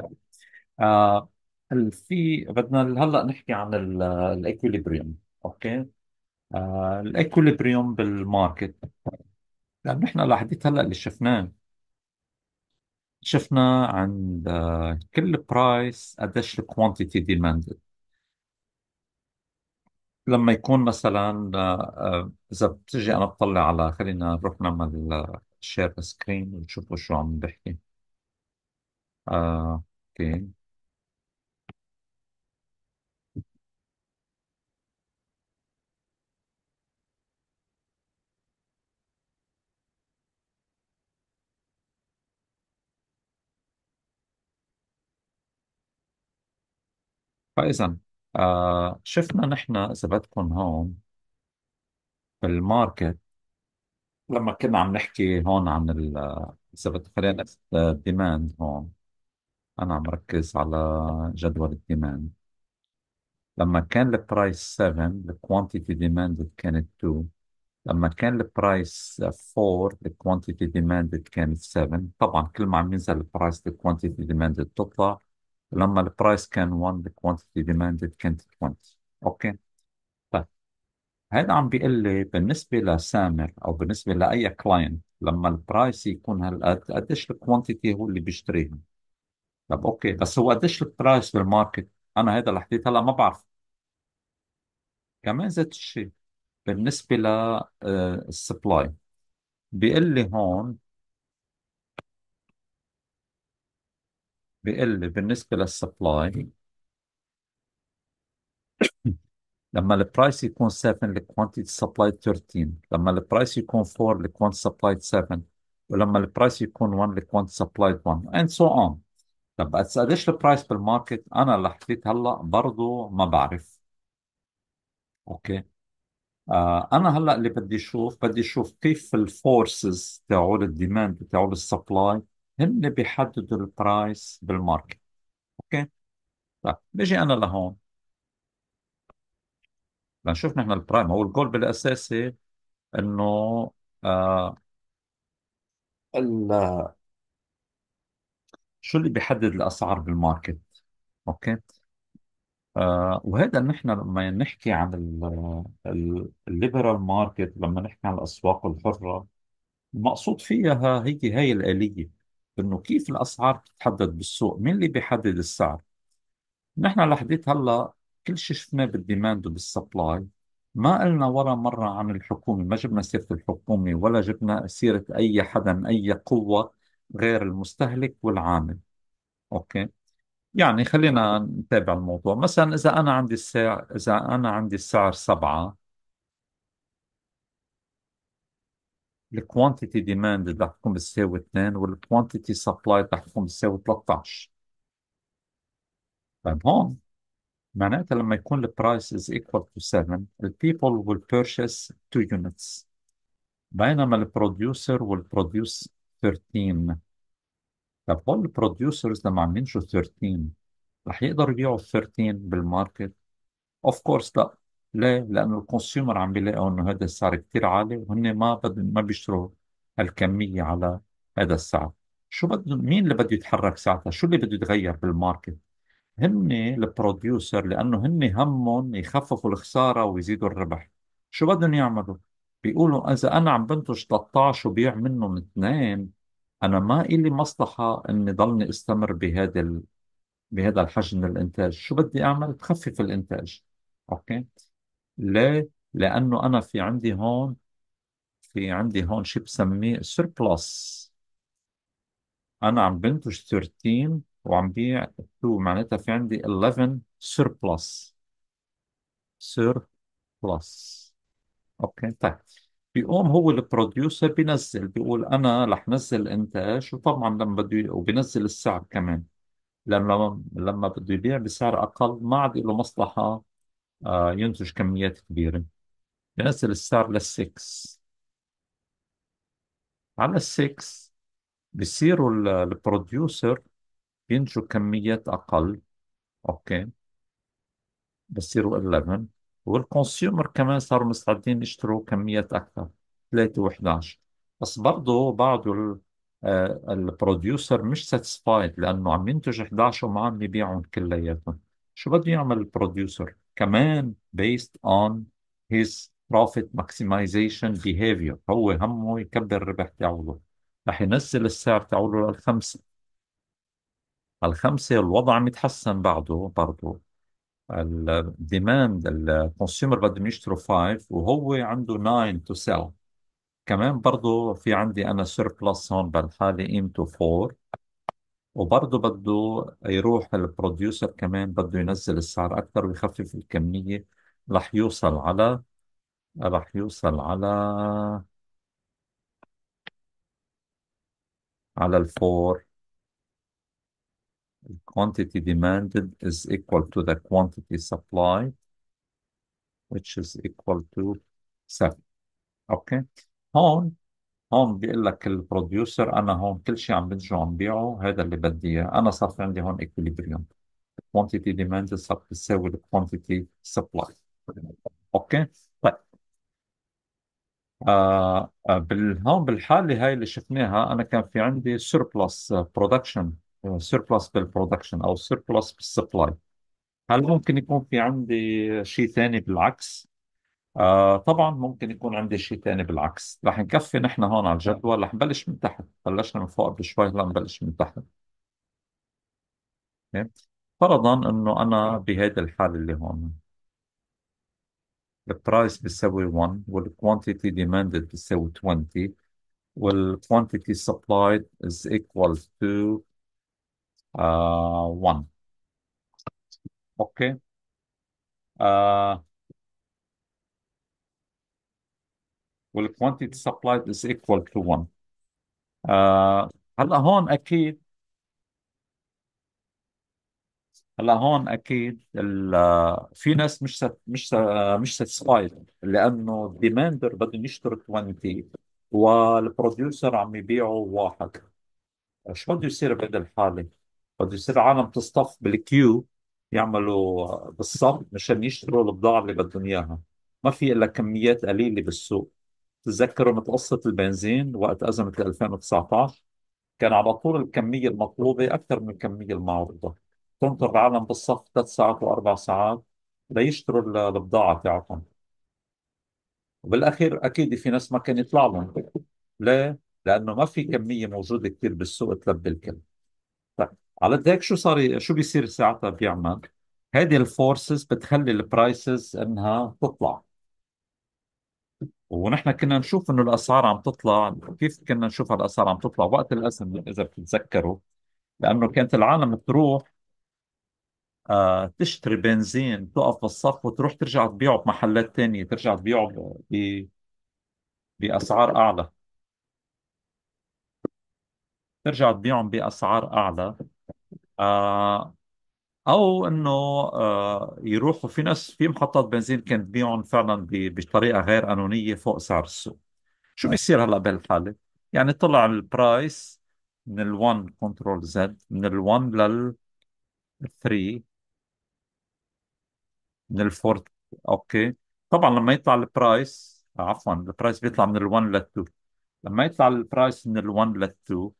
طيب. آه، في بدنا هلا نحكي عن الايكوليبريوم اوكي آه، الايكوليبريوم بالماركت لانه نحن لحديت هلا اللي شفناه شفنا عند آه، كل برايس قديش الكوانتيتي ديماندد لما يكون مثلا اذا بتجي انا بطلع على خلينا نروح نعمل شير سكرين ونشوفوا شو عم بحكي اه اوكي فإذا آه شفنا نحن إذا بدكم هون بالماركت لما كنا عم نحكي هون عن ال إذا بدك خلينا الديماند هون أنا عم ركز على جدول الديماند لما كان البرايس 7 الكوانتيتي ديماند كانت 2 لما كان البرايس 4 الكوانتيتي ديماند كانت 7 طبعا كل ما عم ينزل البرايس الكوانتيتي ديماند تطلع لما البرايس كان 1 الكوانتيتي ديماند كانت 20 اوكي طيب. هذا عم بيقول لي بالنسبه لسامر او بالنسبه لاي كلاينت لما البرايس يكون هالقد قديش الكوانتيتي هو اللي بيشتريها طب اوكي بس هو قديش البرايس بالماركت؟ انا هذا لحديت هلا ما بعرف كمان ذات الشيء بالنسبه للسبلاي آه، بيقول لي هون بيقول لي بالنسبه للسبلاي لما البرايس يكون 7 الكوانتيتي سبلاي 13 لما البرايس يكون 4 الكوانتيتي سبلاي 7 ولما البرايس يكون 1 الكوانتيتي سبلاي 1 and so on طب بس قديش البرايس بالماركت انا اللي هلا برضه ما بعرف اوكي آه انا هلا اللي بدي اشوف بدي اشوف كيف الفورسز تاعول الديماند وتاعول السبلاي هن بيحددوا البرايس بالماركت اوكي طيب بيجي انا لهون لنشوف نحن البرايم هو الجول بالاساسي انه آه شو اللي بيحدد الاسعار بالماركت اوكي آه وهذا نحن لما نحكي عن الليبرال ماركت لما نحكي عن الاسواق الحره المقصود فيها هي هي الآلية انه كيف الاسعار بتتحدد بالسوق مين اللي بيحدد السعر نحن لحديت هلا كل شيء شفناه بالديماند وبالسبلاي ما قلنا ولا مرة عن الحكومة ما جبنا سيرة الحكومة ولا جبنا سيرة أي حدا أي قوة غير المستهلك والعامل اوكي يعني خلينا نتابع الموضوع مثلا اذا انا عندي السعر اذا انا عندي السعر سبعة الكوانتيتي ديماند رح تكون بتساوي 2 والكوانتيتي سبلاي تكون بتساوي 13 طيب هون معناتها لما يكون البرايس is equal to 7 people will purchase 2 units بينما البروديوسر will produce 13 طب هول البروديوسرز لما عم ينشروا 13 رح يقدروا يبيعوا 13 بالماركت؟ اوف كورس لا ليه؟ لانه الكونسيومر عم بيلاقوا انه هذا السعر كثير عالي وهن ما بد... ما بيشتروا هالكميه على هذا السعر. شو بده مين اللي بده يتحرك ساعتها؟ شو اللي بده يتغير بالماركت؟ هن البروديوسر لانه هن همهم يخففوا الخساره ويزيدوا الربح. شو بدهم يعملوا؟ بيقولوا إذا أنا عم بنتج 13 وبيع منهم اثنين أنا ما إلي مصلحة إني ضلني أستمر بهذا ال... بهذا الحجم من الإنتاج شو بدي أعمل؟ تخفف الإنتاج أوكي؟ ليه؟ لأنه أنا في عندي هون في عندي هون شيء بسميه سيربلس أنا عم بنتج 13 وعم بيع 2 معناتها في عندي 11 سيربلس سيربلس اوكي طيب. طيب بيقوم هو البروديوسر بينزل بيقول انا رح نزل انتاج وطبعا لما بده وبينزل السعر كمان لما لما بده يبيع بسعر اقل ما عاد له مصلحه آه، ينتج كميات كبيره بينزل السعر لل6 على ال6 بصيروا البروديوسر بينتجوا كميات اقل اوكي بصيروا 11 والكونسيومر كمان صاروا مستعدين يشتروا كميات اكثر 3 و11 بس برضه بعض آه، البروديوسر مش ساتسفايد لانه عم ينتج 11 وما عم يبيعهم كلياتهم شو بده يعمل البروديوسر كمان بيست اون هيز بروفيت ماكسمايزيشن بيهيفير هو همه يكبر الربح تاعوله رح ينزل السعر تاعوله للخمسه الخمسه الوضع عم يتحسن بعده برضه الديماند الكونسيومر بدهم يشتروا 5 وهو عنده 9 تو سيل كمان برضه في عندي انا سيربلس هون بالحاله قيمته 4 وبرضه بده يروح البروديوسر كمان بده ينزل السعر اكثر ويخفف الكميه رح يوصل على رح يوصل على على الفور quantity demanded is equal to the quantity supplied, which is equal to 7 اوكي هون هون بيقول لك البروديوسر انا هون كل شيء عم بنتجه عم بيعه هذا اللي بدي اياه انا صار في عندي هون اكوليبريوم quantity demanded صار بتساوي quantity supply اوكي طيب آه, آه، بالهون هون بالحاله هاي اللي شفناها انا كان في عندي surplus آه، production سيربلس آه، بالبرودكشن او سيربلس بالسبلاي هل ممكن يكون في عندي شيء ثاني بالعكس آه طبعا ممكن يكون عندي شيء ثاني بالعكس رح نكفي نحن هون على الجدول رح نبلش من تحت بلشنا من فوق بشوي هلا نبلش من تحت أوكي. فرضا انه انا بهيدي الحاله اللي هون البرايس بيساوي 1 والكوانتيتي ديماندد بيساوي 20 والكوانتيتي سبلايد از ايكوال تو 1 آه، اوكي آه وال quantity supplied is equal to 1 آه، هلا هون اكيد هلا هون اكيد ال- آه، في ناس مش ست مش ست مش ساتسفايد لانه الديماندر بدهم يشتروا 20 والبروديوسر عم يبيعوا واحد شو بده يصير بهذه الحاله؟ بده يصير عالم تصطف بالكيو يعملوا بالصف مشان يشتروا البضاعة اللي بدهم إياها ما في إلا كميات قليلة بالسوق تتذكروا قصة البنزين وقت أزمة 2019 كان على طول الكمية المطلوبة أكثر من الكمية المعروضة تنطر العالم بالصف ثلاث ساعات وأربع ساعات ليشتروا البضاعة تاعتهم وبالأخير أكيد في ناس ما كان يطلع لهم ليه؟ لأنه ما في كمية موجودة كثير بالسوق تلبي الكل طيب على قد هيك شو صار شو بيصير ساعتها بيعمل؟ هذه الفورسز بتخلي البرايسز انها تطلع ونحن كنا نشوف انه الاسعار عم تطلع كيف كنا نشوف الاسعار عم تطلع وقت الازمه اذا بتتذكروا لانه كانت العالم تروح آه تشتري بنزين توقف بالصف وتروح ترجع تبيعه بمحلات تانية ترجع تبيعه ب... بأسعار أعلى ترجع تبيعهم بأسعار أعلى آه، او انه آه، يروحوا في ناس في محطات بنزين كانت تبيعهم فعلا بطريقه غير قانونيه فوق سعر السوق شو بيصير هلا بهالحاله يعني طلع البرايس من ال1 كنترول زد من ال1 لل3 من الفورت اوكي طبعا لما يطلع البرايس عفوا البرايس بيطلع من ال1 لل2 لما يطلع البرايس من ال1 لل2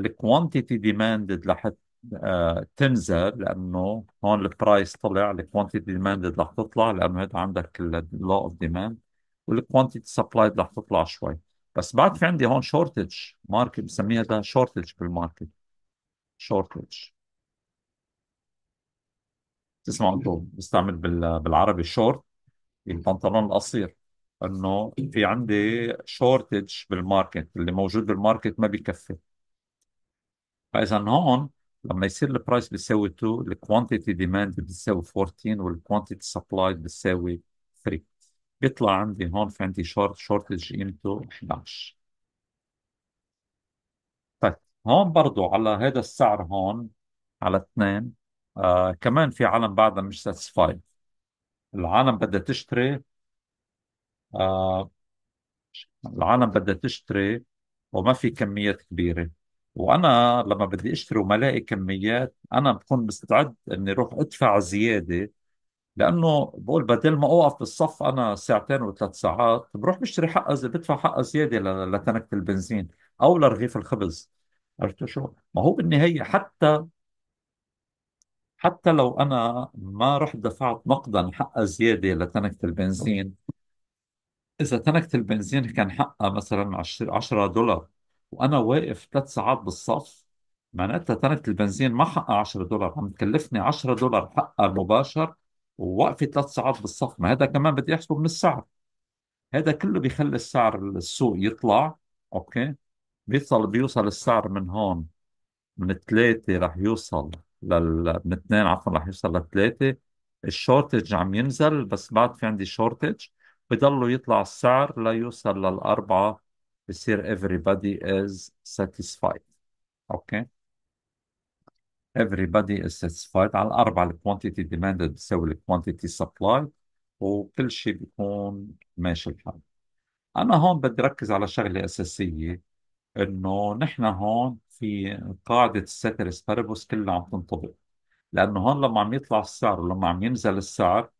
الكوانتيتي ديماندد لحتى آه، تنزل لانه هون البرايس طلع الكوانتيتي ديماند رح تطلع لانه هيدا عندك اللو اوف ديماند والكوانتيتي سبلايد رح تطلع شوي بس بعد في عندي هون شورتج ماركت بسميها ده شورتج بالماركت شورتج تسمع انتم بستعمل بالعربي شورت البنطلون يعني القصير انه في عندي شورتج بالماركت اللي موجود بالماركت ما بيكفي فاذا هون لما يصير البرايس بيساوي 2 الكوانتيتي ديماند بتساوي 14 والكوانتيتي سبلاي بتساوي 3 بيطلع عندي هون في عندي شورت شورتج قيمته 11 طيب هون برضو على هذا السعر هون على 2 آه كمان في عالم بعدها مش ساتسفايد العالم بدها تشتري آه العالم بدها تشتري وما في كميات كبيره وانا لما بدي اشتري وما الاقي كميات انا بكون مستعد اني اروح ادفع زياده لانه بقول بدل ما اوقف بالصف انا ساعتين وثلاث ساعات بروح بشتري حق اذا بدفع حق زياده ل- لتنكه البنزين او لرغيف الخبز عرفت شو؟ ما هو بالنهايه حتى حتى لو انا ما رحت دفعت نقدا حق زياده لتنكه البنزين اذا تنكه البنزين كان حقها مثلا 10 دولار وانا واقف ثلاث ساعات بالصف معناتها تنة البنزين ما حقها 10 دولار عم تكلفني 10 دولار حقها مباشر ووقفي ثلاث ساعات بالصف ما هذا كمان بدي احسبه من السعر هذا كله بيخلي السعر السوق يطلع اوكي بيوصل بيوصل السعر من هون من ثلاثة رح يوصل لل من اثنين عفوا رح يوصل لثلاثة الشورتج عم ينزل بس بعد في عندي شورتج بضلوا يطلع السعر ليوصل للأربعة بصير everybody is satisfied اوكي everybody is satisfied على الاربعه quantity demanded بتساوي quantity supplied وكل شيء بيكون ماشي الحال انا هون بدي ركز على شغله اساسيه انه نحن هون في قاعده الساتر باريبوس كلها عم تنطبق لانه هون لما عم يطلع السعر ولما عم ينزل السعر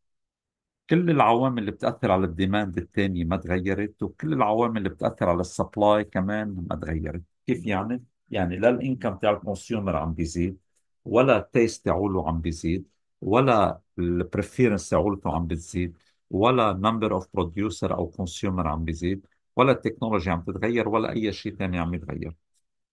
كل العوامل اللي بتأثر على الديماند الثانية ما تغيرت وكل العوامل اللي بتأثر على السبلاي كمان ما تغيرت كيف يعني؟ يعني لا الانكم تاع الكونسيومر عم بيزيد ولا التيست تاعوله عم بيزيد ولا البريفيرنس تاعولته عم بتزيد ولا نمبر اوف بروديوسر او كونسيومر عم بيزيد ولا التكنولوجيا عم تتغير ولا اي شيء ثاني عم يتغير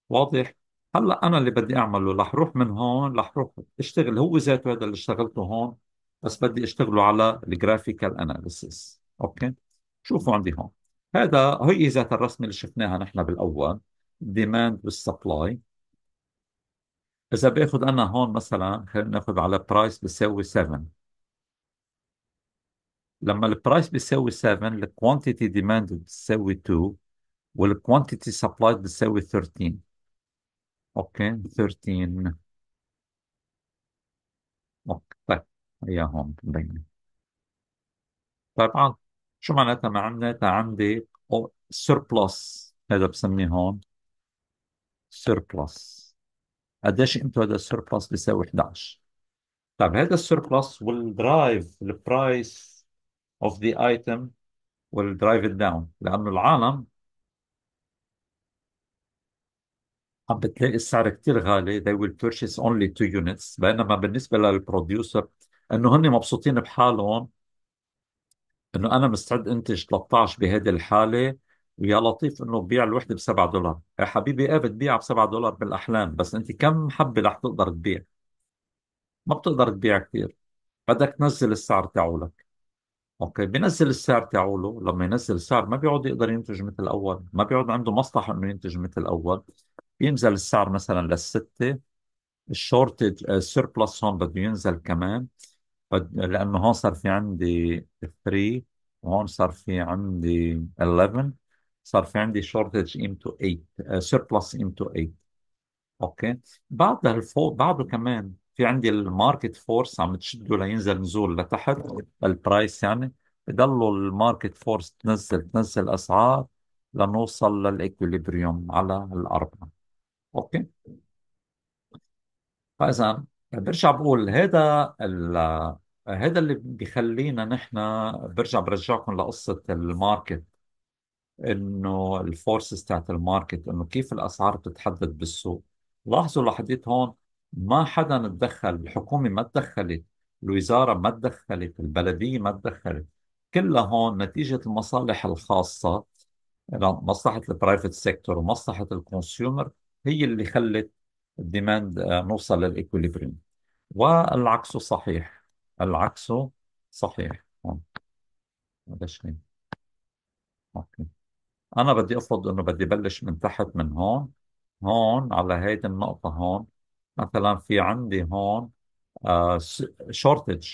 واضح هلا انا اللي بدي اعمله رح روح من هون رح روح اشتغل هو ذاته هذا اللي اشتغلته هون بس بدي اشتغله على الجرافيكال اناليسيس اوكي شوفوا عندي هون هذا هي ذات الرسمه اللي شفناها نحن بالاول ديماند والسبلاي اذا باخذ انا هون مثلا خلينا ناخذ على برايس بيساوي 7 لما البرايس بيساوي 7 الكوانتيتي ديماند بتساوي 2 والكوانتيتي سبلاي بتساوي 13 اوكي 13 اوكي طيب اياهم مبين طيب شو معناتها معناتها عندي سيربلس هذا بسميه هون سيربلس قديش قيمته هذا السيربلس بيساوي 11 طيب هذا السيربلس will drive the price of the item will drive it down لأنه العالم عم بتلاقي السعر كثير غالي they will purchase only two units بينما بالنسبة للبروديوسر انه هن مبسوطين بحالهم انه انا مستعد انتج 13 بهذه الحاله ويا لطيف انه بيع الوحده ب 7 دولار يا إيه حبيبي ايه بتبيعها ب 7 دولار بالاحلام بس انت كم حبه رح تقدر تبيع ما بتقدر تبيع كثير بدك تنزل السعر تاعولك اوكي بنزل السعر تاعوله لما ينزل السعر ما بيعود يقدر ينتج مثل الاول ما بيعود عنده مصلحه انه ينتج مثل الاول بينزل السعر مثلا للسته الشورتج السيربلس آه، هون بده ينزل كمان لانه هون صار في عندي 3 وهون صار في عندي 11 صار في عندي شورتج ام تو 8 سيربلس تو 8 اوكي بعد الفو بعده كمان في عندي الماركت فورس عم تشده لينزل نزول لتحت البرايس يعني بضلوا الماركت فورس تنزل تنزل اسعار لنوصل للاكوليبريوم على الاربعه اوكي فاذا برجع بقول هذا هذا اللي بيخلينا نحن برجع برجعكم لقصة الماركت انه الفورسز تاعت الماركت انه كيف الاسعار بتتحدد بالسوق لاحظوا لحديت هون ما حدا تدخل الحكومة ما تدخلت الوزارة ما تدخلت البلدية ما تدخلت كلها هون نتيجة المصالح الخاصة مصلحة البرايفت سيكتور ومصلحة الكونسيومر هي اللي خلت الديماند آه، نوصل للإيكوليبريم والعكس صحيح العكس صحيح هون آه. بلش اوكي انا بدي افرض انه بدي بلش من تحت من هون هون على هيدي النقطة هون مثلا في عندي هون شورتج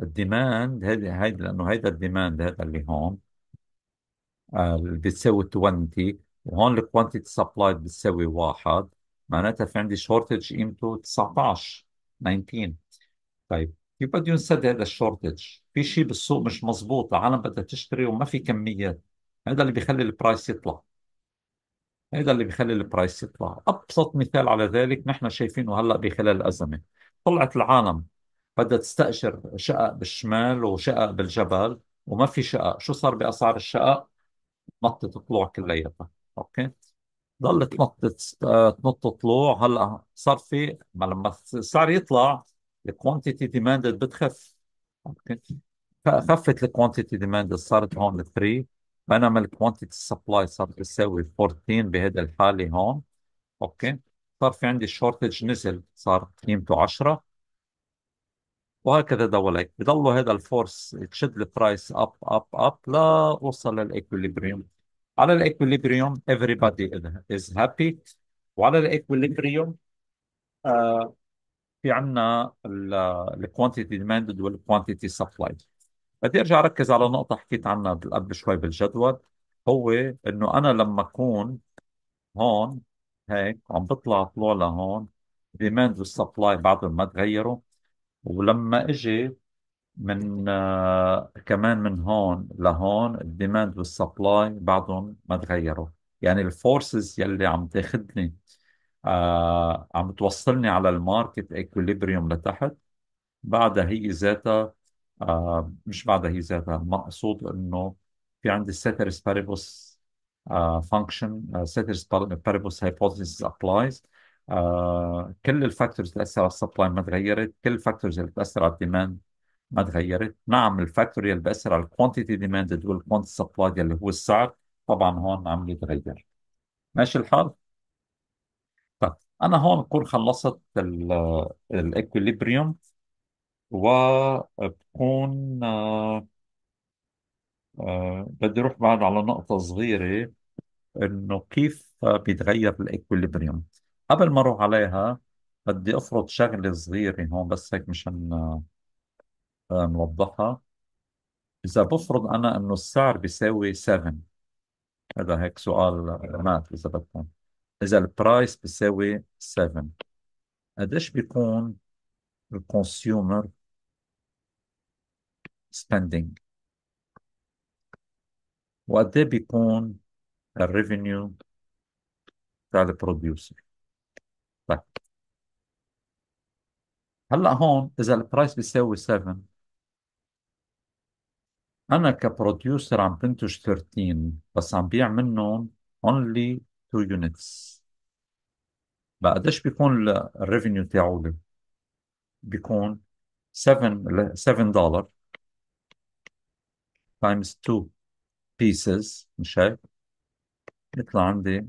آه، الديماند هيدي هيدي لانه هيدا الديماند هذا اللي هون آه، اللي بتساوي 20 وهون الكوانتيتي سبلايد بتساوي واحد معناتها في عندي شورتج قيمته 19 19 طيب كيف بده ينسد هذا الشورتج؟ في شيء بالسوق مش مزبوط العالم بدها تشتري وما في كميات هذا اللي بيخلي البرايس يطلع هذا اللي بيخلي البرايس يطلع ابسط مثال على ذلك نحن شايفينه هلا بخلال الازمه طلعت العالم بدها تستاجر شقق بالشمال وشقق بالجبل وما في شقق شو صار باسعار الشقق نطت طلوع كلياتها اوكي ضلت نطت آه، تنط طلوع هلا صار في ما لما السعر يطلع الكوانتيتي ديماندد بتخف اوكي الكوانتيتي ديماند صارت هون 3 بينما الكوانتيتي سبلاي صارت تساوي 14 بهذا الحاله هون اوكي صار في عندي شورتج نزل صار قيمته 10 وهكذا دولك بضلوا هذا الفورس تشد البرايس اب اب اب لاوصل للايكوليبريوم على الايكوليبريوم everybody is happy وعلى الايكوليبريوم آه، uh, في عندنا الكوانتيتي ديماندد والكوانتيتي supply بدي ارجع اركز على نقطه حكيت عنها قبل شوي بالجدول هو انه انا لما اكون هون هيك عم بطلع طلوع لهون ديماند والسبلاي بعضهم ما تغيروا ولما اجي من آه كمان من هون لهون الديماند والسبلاي بعضهم ما تغيروا يعني الفورسز يلي عم تاخذني آه عم توصلني على الماركت ايكوليبريوم لتحت بعدها هي ذاتها آه مش بعدها هي ذاتها المقصود انه في عندي ساترس باريبوس فانكشن ساترس باريبوس هايبوثيسيس ابلايز كل الفاكتورز اللي تاثر على السبلاي ما تغيرت كل الفاكتورز اللي تاثر على الديماند ما تغيرت نعم الفاكتور اللي بأثر على الكوانتيتي ديماندد والكوانتيتي سبلاي اللي هو السعر طبعا هون عم يتغير ماشي الحال انا هون بكون خلصت الاكوليبريوم وبكون آه، آه، بدي اروح بعد على نقطة صغيرة انه كيف بيتغير الاكوليبريوم قبل ما اروح عليها بدي افرض شغلة صغيرة هون بس هيك مشان آه، نوضحها اذا بفرض انا انه السعر بيساوي 7 هذا هيك سؤال مات اذا بدكم إذا البرايس بيساوي 7 قديش بيكون الكونسيومر spending وقد ايه بيكون الريفينيو تاع البروديوسر طيب هلا هون اذا البرايس بيساوي 7 انا كبروديوسر عم بنتج 13 بس عم بيع منهم اونلي 2 units بعدش بيكون الريفينيو تاعو بيكون 7 7 دولار تايمز 2 بيسز مش هيك بيطلع عندي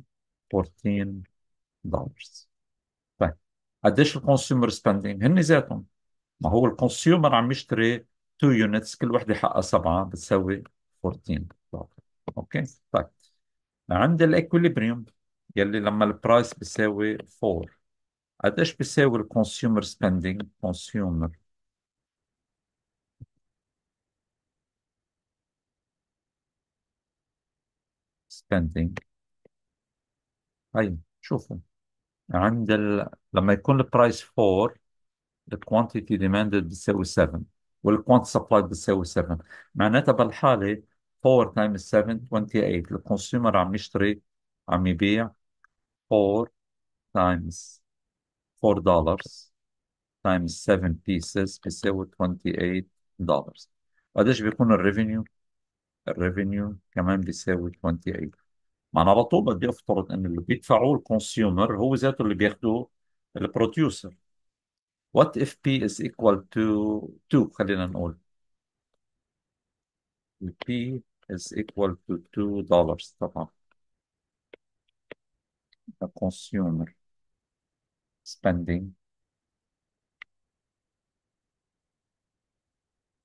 14 دولار طيب قديش الكونسيومر سبندينج هن ذاتهم ما هو الكونسيومر عم يشتري 2 يونتس كل وحده حقها 7 بتساوي 14 دولار اوكي طيب عند الاكوليبريوم يلي لما البرايس بيساوي 4 قديش بيساوي الكونسيومر سبيندينج كونسيومر spending هاي شوفوا عند ال... لما يكون البرايس 4 الكوانتيتي ديماندد بتساوي 7 والكوانت سبلاي بتساوي 7 معناتها بالحاله 4 تايم 7 28 الكونسيومر عم يشتري عم يبيع 4 تايمز 4 دولار تايم 7 بيسز بيساوي 28 دولار قديش بيكون الريفينيو الريفينيو كمان بيساوي 28 معناها على طول بدي افترض انه اللي بيدفعوه الكونسيومر هو ذاته اللي بياخذوه البروديوسر what if p is equal to 2 خلينا نقول P is equal to 2 dollars طبعا the consumer spending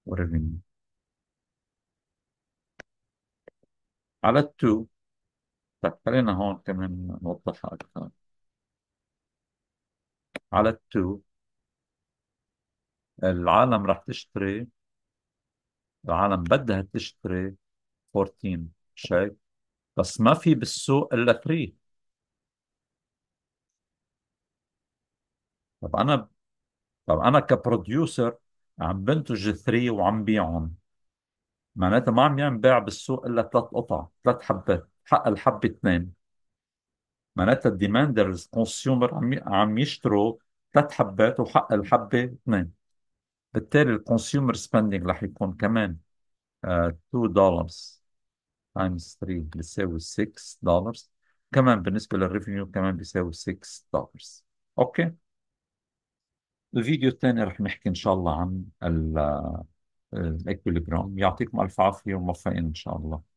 revenue على التو طيب خلينا هون كمان نوضحها أكثر على التو العالم رح تشتري العالم بدها تشتري 14 شايف بس ما في بالسوق الا 3 طب انا طب انا كبروديوسر عم بنتج 3 وعم بيعهم معناتها ما عم ينباع بالسوق الا ثلاث قطع ثلاث حبات حق الحبه اثنين معناتها الديماندرز كونسيومر عم عم يشتروا ثلاث حبات وحق الحبه اثنين بالتالي الكونسيومر سبندنج رح يكون كمان 2 آه، دولارز تايمز 3 بتساوي 6 دولار كمان بالنسبة للريفينيو كمان بيساوي 6 دولار اوكي الفيديو الثاني رح نحكي ان شاء الله عن الاكوليبرام يعطيكم الف عافية وموفقين ان شاء الله